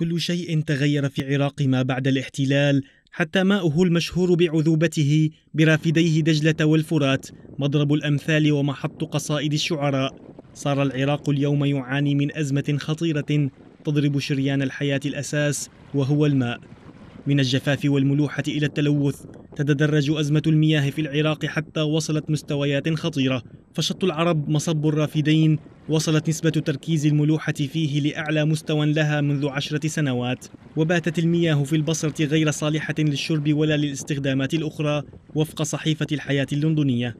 كل شيء تغير في العراق ما بعد الاحتلال حتى ماؤه المشهور بعذوبته برافديه دجلة والفرات مضرب الأمثال ومحط قصائد الشعراء صار العراق اليوم يعاني من أزمة خطيرة تضرب شريان الحياة الأساس وهو الماء من الجفاف والملوحة إلى التلوث تتدرج أزمة المياه في العراق حتى وصلت مستويات خطيرة فشط العرب مصب الرافدين وصلت نسبة تركيز الملوحة فيه لأعلى مستوى لها منذ عشرة سنوات وباتت المياه في البصرة غير صالحة للشرب ولا للاستخدامات الأخرى وفق صحيفة الحياة اللندنية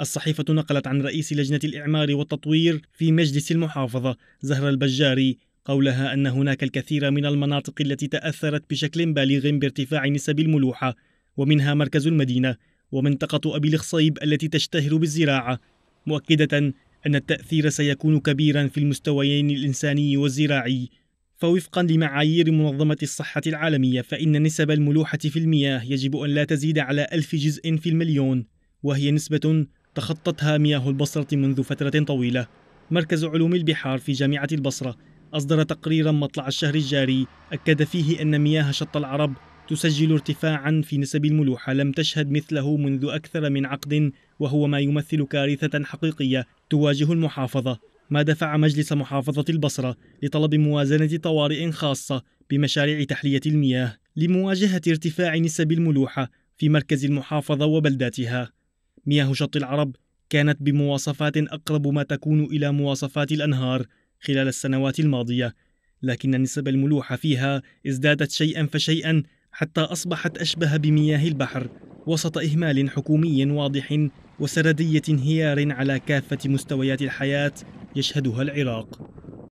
الصحيفة نقلت عن رئيس لجنة الإعمار والتطوير في مجلس المحافظة زهر البجاري قولها أن هناك الكثير من المناطق التي تأثرت بشكل بالغ بارتفاع نسب الملوحة ومنها مركز المدينة ومنطقة أبي الخصيب التي تشتهر بالزراعة مؤكدة أن التأثير سيكون كبيرا في المستويين الإنساني والزراعي فوفقا لمعايير منظمة الصحة العالمية فإن نسب الملوحة في المياه يجب أن لا تزيد على ألف جزء في المليون وهي نسبة تخطتها مياه البصرة منذ فترة طويلة مركز علوم البحار في جامعة البصرة أصدر تقريرا مطلع الشهر الجاري أكد فيه أن مياه شط العرب تسجل ارتفاعا في نسب الملوحة لم تشهد مثله منذ أكثر من عقد وهو ما يمثل كارثة حقيقية تواجه المحافظة ما دفع مجلس محافظة البصرة لطلب موازنة طوارئ خاصة بمشاريع تحلية المياه لمواجهة ارتفاع نسب الملوحة في مركز المحافظة وبلداتها مياه شط العرب كانت بمواصفات أقرب ما تكون إلى مواصفات الأنهار خلال السنوات الماضية لكن نسب الملوحة فيها ازدادت شيئا فشيئا حتى أصبحت أشبه بمياه البحر وسط إهمال حكومي واضح وسردية انهيار على كافة مستويات الحياة يشهدها العراق